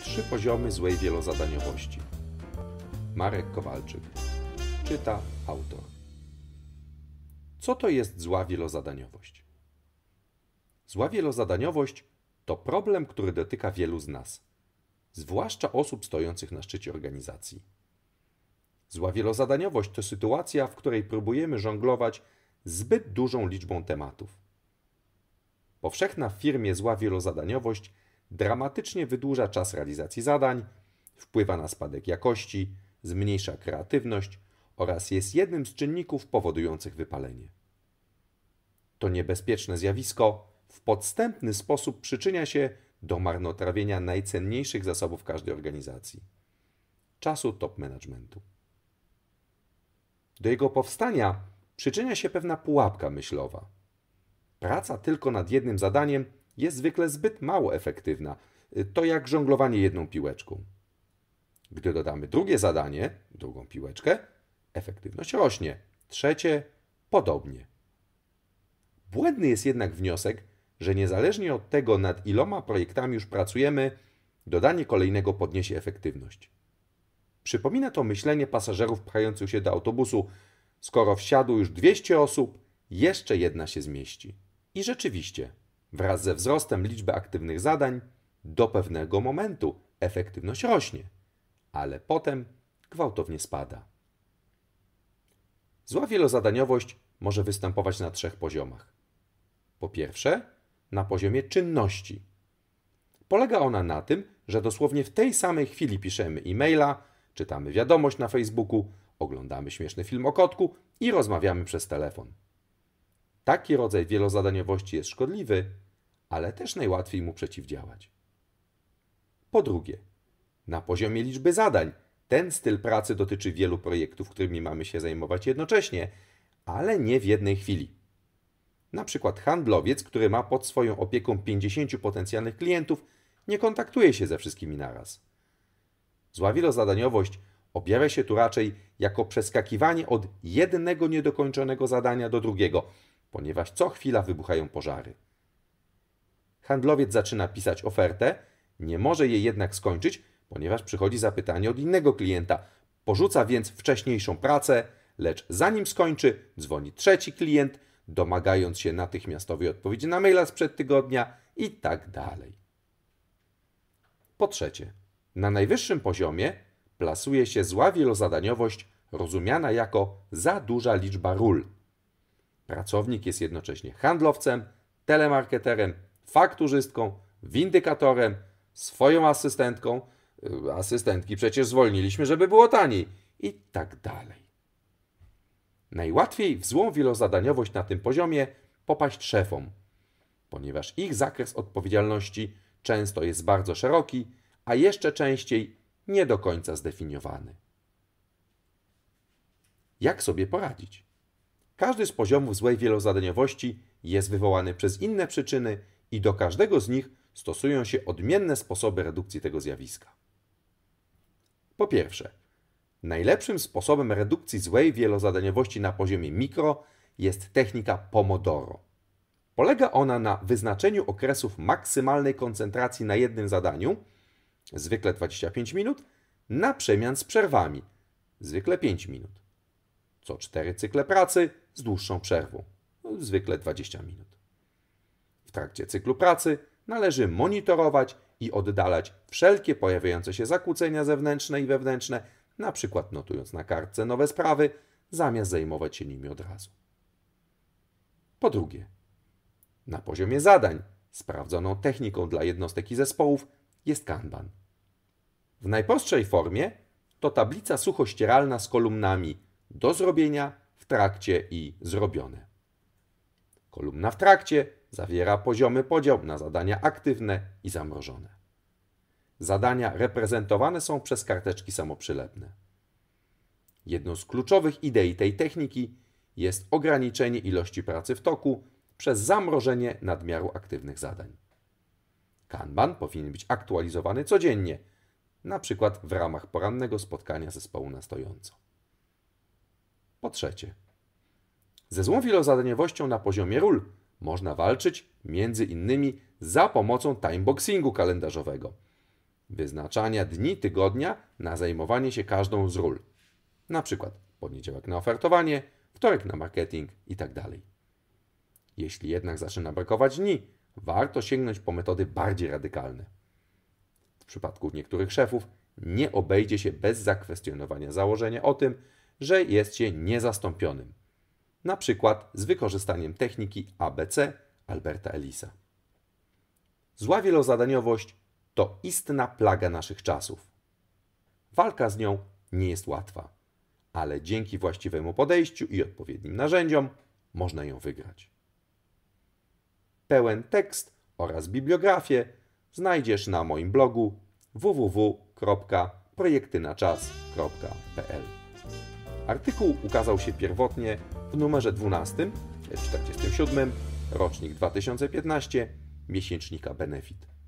Trzy poziomy złej wielozadaniowości. Marek Kowalczyk. Czyta autor. Co to jest zła wielozadaniowość? Zła wielozadaniowość to problem, który dotyka wielu z nas, zwłaszcza osób stojących na szczycie organizacji. Zła wielozadaniowość to sytuacja, w której próbujemy żonglować zbyt dużą liczbą tematów. Powszechna w firmie zła wielozadaniowość dramatycznie wydłuża czas realizacji zadań, wpływa na spadek jakości, zmniejsza kreatywność oraz jest jednym z czynników powodujących wypalenie. To niebezpieczne zjawisko w podstępny sposób przyczynia się do marnotrawienia najcenniejszych zasobów każdej organizacji czasu top managementu. Do jego powstania przyczynia się pewna pułapka myślowa. Praca tylko nad jednym zadaniem jest zwykle zbyt mało efektywna. Y, to jak żonglowanie jedną piłeczką. Gdy dodamy drugie zadanie, drugą piłeczkę, efektywność rośnie. Trzecie podobnie. Błędny jest jednak wniosek, że niezależnie od tego, nad iloma projektami już pracujemy, dodanie kolejnego podniesie efektywność. Przypomina to myślenie pasażerów pchających się do autobusu: skoro wsiadło już 200 osób, jeszcze jedna się zmieści. I rzeczywiście, Wraz ze wzrostem liczby aktywnych zadań do pewnego momentu efektywność rośnie, ale potem gwałtownie spada. Zła wielozadaniowość może występować na trzech poziomach. Po pierwsze, na poziomie czynności. Polega ona na tym, że dosłownie w tej samej chwili piszemy e-maila, czytamy wiadomość na Facebooku, oglądamy śmieszny film o kotku i rozmawiamy przez telefon. Taki rodzaj wielozadaniowości jest szkodliwy, ale też najłatwiej mu przeciwdziałać. Po drugie, na poziomie liczby zadań ten styl pracy dotyczy wielu projektów, którymi mamy się zajmować jednocześnie, ale nie w jednej chwili. Na przykład handlowiec, który ma pod swoją opieką 50 potencjalnych klientów, nie kontaktuje się ze wszystkimi naraz. Zła wielozadaniowość objawia się tu raczej jako przeskakiwanie od jednego niedokończonego zadania do drugiego – ponieważ co chwila wybuchają pożary. Handlowiec zaczyna pisać ofertę, nie może jej jednak skończyć, ponieważ przychodzi zapytanie od innego klienta. Porzuca więc wcześniejszą pracę, lecz zanim skończy, dzwoni trzeci klient, domagając się natychmiastowej odpowiedzi na maila sprzed tygodnia i tak dalej. Po trzecie, na najwyższym poziomie plasuje się zła wielozadaniowość rozumiana jako za duża liczba ról – Pracownik jest jednocześnie handlowcem, telemarketerem, fakturzystką, windykatorem, swoją asystentką. Y, asystentki przecież zwolniliśmy, żeby było taniej i tak dalej. Najłatwiej w złą wielozadaniowość na tym poziomie popaść szefom, ponieważ ich zakres odpowiedzialności często jest bardzo szeroki, a jeszcze częściej nie do końca zdefiniowany. Jak sobie poradzić? Każdy z poziomów złej wielozadaniowości jest wywołany przez inne przyczyny i do każdego z nich stosują się odmienne sposoby redukcji tego zjawiska. Po pierwsze, najlepszym sposobem redukcji złej wielozadaniowości na poziomie mikro jest technika Pomodoro. Polega ona na wyznaczeniu okresów maksymalnej koncentracji na jednym zadaniu, zwykle 25 minut, na przemian z przerwami, zwykle 5 minut co 4 cykle pracy z dłuższą przerwą, no, zwykle 20 minut. W trakcie cyklu pracy należy monitorować i oddalać wszelkie pojawiające się zakłócenia zewnętrzne i wewnętrzne, np. notując na kartce nowe sprawy, zamiast zajmować się nimi od razu. Po drugie, na poziomie zadań sprawdzoną techniką dla jednostek i zespołów jest Kanban. W najprostszej formie to tablica suchościeralna z kolumnami do zrobienia, w trakcie i zrobione. Kolumna w trakcie zawiera poziomy podział na zadania aktywne i zamrożone. Zadania reprezentowane są przez karteczki samoprzylepne. Jedną z kluczowych idei tej techniki jest ograniczenie ilości pracy w toku przez zamrożenie nadmiaru aktywnych zadań. Kanban powinien być aktualizowany codziennie, na przykład w ramach porannego spotkania zespołu na stojąco. Po trzecie, ze złą wielozadaniowością na poziomie ról można walczyć między innymi za pomocą timeboxingu kalendarzowego, wyznaczania dni tygodnia na zajmowanie się każdą z ról. Na przykład poniedziałek na ofertowanie, wtorek na marketing itd. Tak Jeśli jednak zaczyna brakować dni, warto sięgnąć po metody bardziej radykalne. W przypadku niektórych szefów nie obejdzie się bez zakwestionowania założenia o tym, że jest się niezastąpionym. Na przykład z wykorzystaniem techniki ABC Alberta Ellisa. Zła wielozadaniowość to istna plaga naszych czasów. Walka z nią nie jest łatwa, ale dzięki właściwemu podejściu i odpowiednim narzędziom można ją wygrać. Pełen tekst oraz bibliografię znajdziesz na moim blogu www.projektynaczas.pl Artykuł ukazał się pierwotnie w numerze 12, 47, e, rocznik 2015, miesięcznika Benefit.